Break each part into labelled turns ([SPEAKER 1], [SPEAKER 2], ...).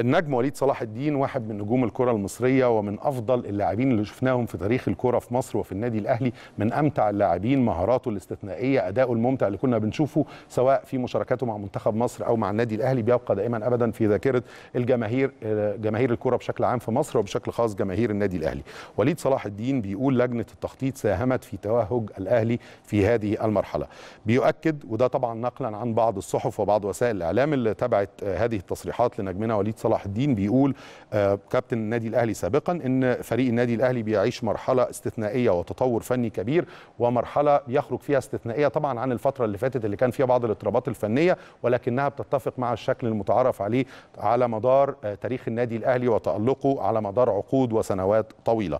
[SPEAKER 1] النجم وليد صلاح الدين واحد من نجوم الكره المصريه ومن افضل اللاعبين اللي شفناهم في تاريخ الكره في مصر وفي النادي الاهلي من امتع اللاعبين مهاراته الاستثنائيه اداؤه الممتع اللي كنا بنشوفه سواء في مشاركاته مع منتخب مصر او مع النادي الاهلي بيبقى دائما ابدا في ذاكره الجماهير آه، جماهير الكره بشكل عام في مصر وبشكل خاص جماهير النادي الاهلي وليد صلاح الدين بيقول لجنه التخطيط ساهمت في توهج الاهلي في هذه المرحله بيؤكد وده طبعا نقلا عن بعض الصحف وبعض وسائل الاعلام اللي تبعت آه، هذه التصريحات لنجمنا وليد صلاح صلاح الدين بيقول آه، كابتن النادي الاهلي سابقا ان فريق النادي الاهلي بيعيش مرحله استثنائيه وتطور فني كبير ومرحله بيخرج فيها استثنائيه طبعا عن الفتره اللي فاتت اللي كان فيها بعض الاضطرابات الفنيه ولكنها بتتفق مع الشكل المتعارف عليه على مدار آه، تاريخ النادي الاهلي وتالقه على مدار عقود وسنوات طويله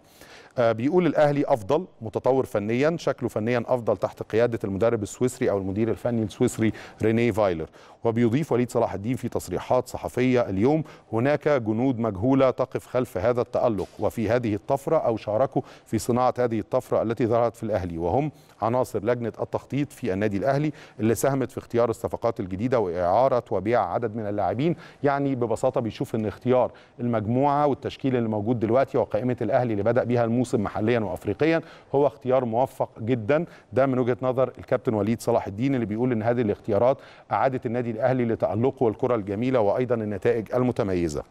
[SPEAKER 1] آه، بيقول الاهلي افضل متطور فنيا شكله فنيا افضل تحت قياده المدرب السويسري او المدير الفني السويسري ريني فايلر وبيضيف وليد صلاح الدين في تصريحات صحفيه اليوم هناك جنود مجهوله تقف خلف هذا التالق وفي هذه الطفره او شاركوا في صناعه هذه الطفره التي ظهرت في الاهلي وهم عناصر لجنه التخطيط في النادي الاهلي اللي ساهمت في اختيار الصفقات الجديده واعاره وبيع عدد من اللاعبين يعني ببساطه بيشوف ان اختيار المجموعه والتشكيل اللي موجود دلوقتي وقائمه الاهلي اللي بدا بها الم الموسم محليا وافريقيا هو اختيار موفق جدا ده من وجهه نظر الكابتن وليد صلاح الدين اللي بيقول ان هذه الاختيارات اعادت النادي الاهلي لتالقه والكره الجميله وايضا النتائج المتميزه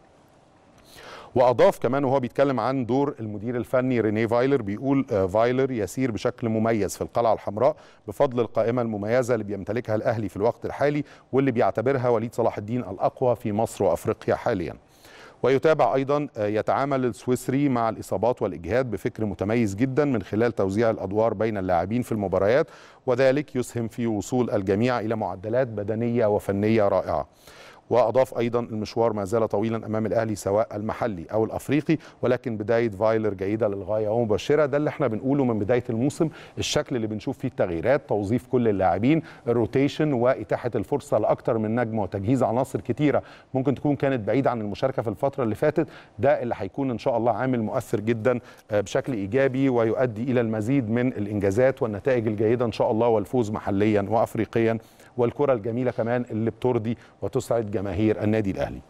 [SPEAKER 1] واضاف كمان وهو بيتكلم عن دور المدير الفني رينيه فايلر بيقول آه، فايلر يسير بشكل مميز في القلعه الحمراء بفضل القائمه المميزه اللي بيمتلكها الاهلي في الوقت الحالي واللي بيعتبرها وليد صلاح الدين الاقوى في مصر وافريقيا حاليا ويتابع أيضا آه، يتعامل السويسري مع الإصابات والإجهاد بفكر متميز جدا من خلال توزيع الأدوار بين اللاعبين في المباريات وذلك يسهم في وصول الجميع إلى معدلات بدنية وفنية رائعة واضاف ايضا المشوار ما زال طويلا امام الاهلي سواء المحلي او الافريقي ولكن بدايه فايلر جيده للغايه ومبشره ده اللي احنا بنقوله من بدايه الموسم الشكل اللي بنشوف فيه التغييرات توظيف كل اللاعبين الروتيشن واتاحه الفرصه لاكثر من نجم وتجهيز عناصر كثيره ممكن تكون كانت بعيده عن المشاركه في الفتره اللي فاتت ده اللي هيكون ان شاء الله عامل مؤثر جدا آه، بشكل ايجابي ويؤدي الى المزيد من الانجازات والنتائج الجيده ان شاء الله والفوز محليا وافريقيا والكره الجميله كمان اللي بترضي وتسعد جماهير النادي الاهلي